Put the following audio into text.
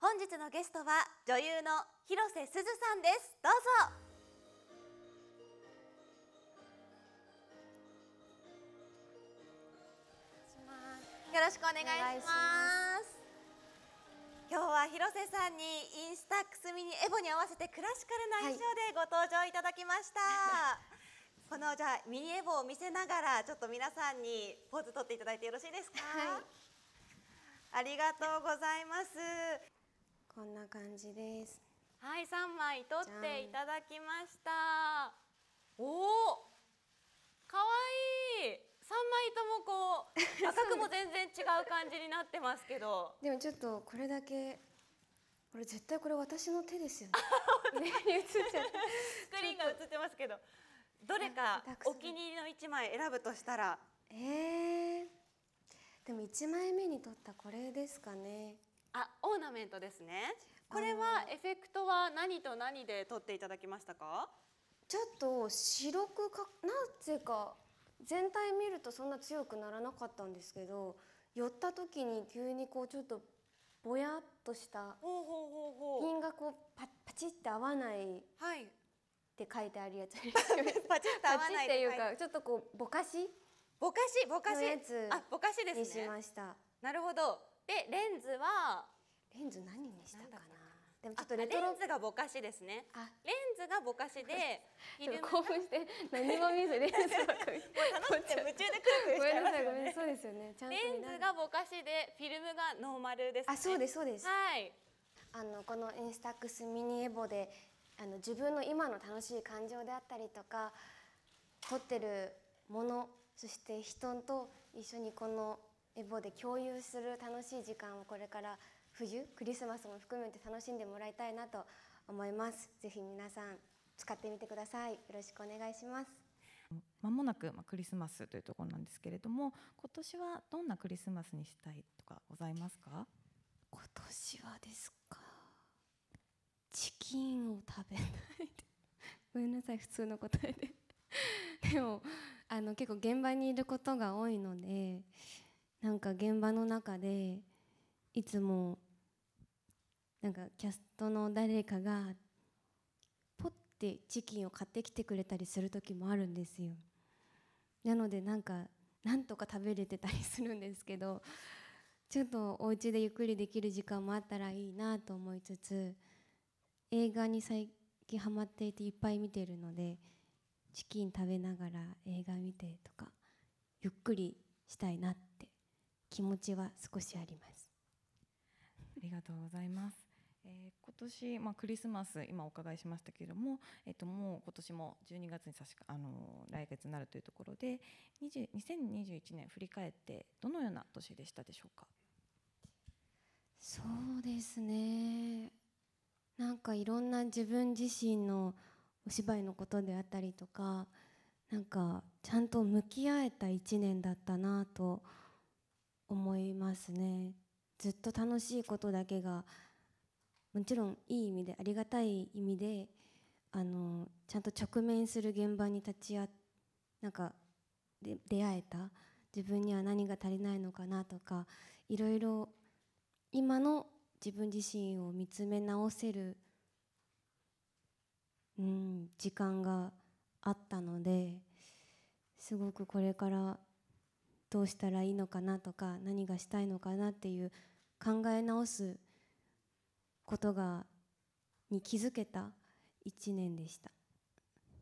本日のゲストは女優の広瀬すずさんですどうぞよろしくお願いします今日は広瀬さんにインスタくすみにエボに合わせてクラシカルな衣装でご登場いただきました、はい、このじゃあミニエボを見せながらちょっと皆さんにポーズ取っていただいてよろしいですか、はい、ありがとうございます感じです。はい、3枚取っていただきました。おお、可愛いい。3枚ともこう赤くも全然違う感じになってますけど でもちょっとこれだけこれ絶対これ私の手ですよね 目に映っちゃうスクリーンが映ってますけどどれかお気に入りの1枚選ぶとしたらえー、でも1枚目に取ったこれですかねあオーナメントですねェクトは何と何で撮っていただきましたかちょっと白くかなぜか全体見るとそんな強くならなかったんですけど寄った時に急にこうちょっとぼやっとした銀がこうパ パチって合わないって書いてあるやつパチッて合わないっていうかちょっとこうぼかしぼかしぼかしあぼかしですねなるほどでレンズはレンズ何にしたかなでもちょっとレンズがぼかしですね。レンズがぼかしで。興奮して、何も見ずレンズばかり。楽しく夢中でくるくるします、ね、ごめんなさい、ごめん、そうですよね。レンズがぼかしで、フィルムがノーマルです、ね、あ、そうです、そうです。はい。あの、このインスタックスミニエボで、あの、自分の今の楽しい感情であったりとか。撮ってるもの、そして人と一緒にこのエボで共有する楽しい時間をこれから。冬クリスマスも含めて楽しんでもらいたいなと思いますぜひ皆さん使ってみてくださいよろしくお願いしますまもなくクリスマスというところなんですけれども今年はどんなクリスマスにしたいとかございますか今年はですかチキンを食べないで ごめんなさい普通の答えで でもあの結構現場にいることが多いのでなんか現場の中でいつもなんかキャストの誰かがポッてチキンを買ってきてくれたりする時もあるんですよなのでなんかなんとか食べれてたりするんですけどちょっとお家でゆっくりできる時間もあったらいいなと思いつつ映画に最近ハマっていていっぱい見てるのでチキン食べながら映画見てとかゆっくりしたいなって気持ちは少しありますありがとうございますえー、今年、まあ、クリスマス今お伺いしましたけれども、えー、ともう今年も12月に差しあの来月になるというところで2021年振り返ってどのような年でしたでしょうかそうですねなんかいろんな自分自身のお芝居のことであったりとかなんかちゃんと向き合えた1年だったなと思いますねずっと楽しいことだけがもちろんいい意味でありがたい意味であのちゃんと直面する現場に立ち会なんかで出会えた自分には何が足りないのかなとかいろいろ今の自分自身を見つめ直せる、うん、時間があったのですごくこれからどうしたらいいのかなとか何がしたいのかなっていう考え直すことがに気づけた1年でした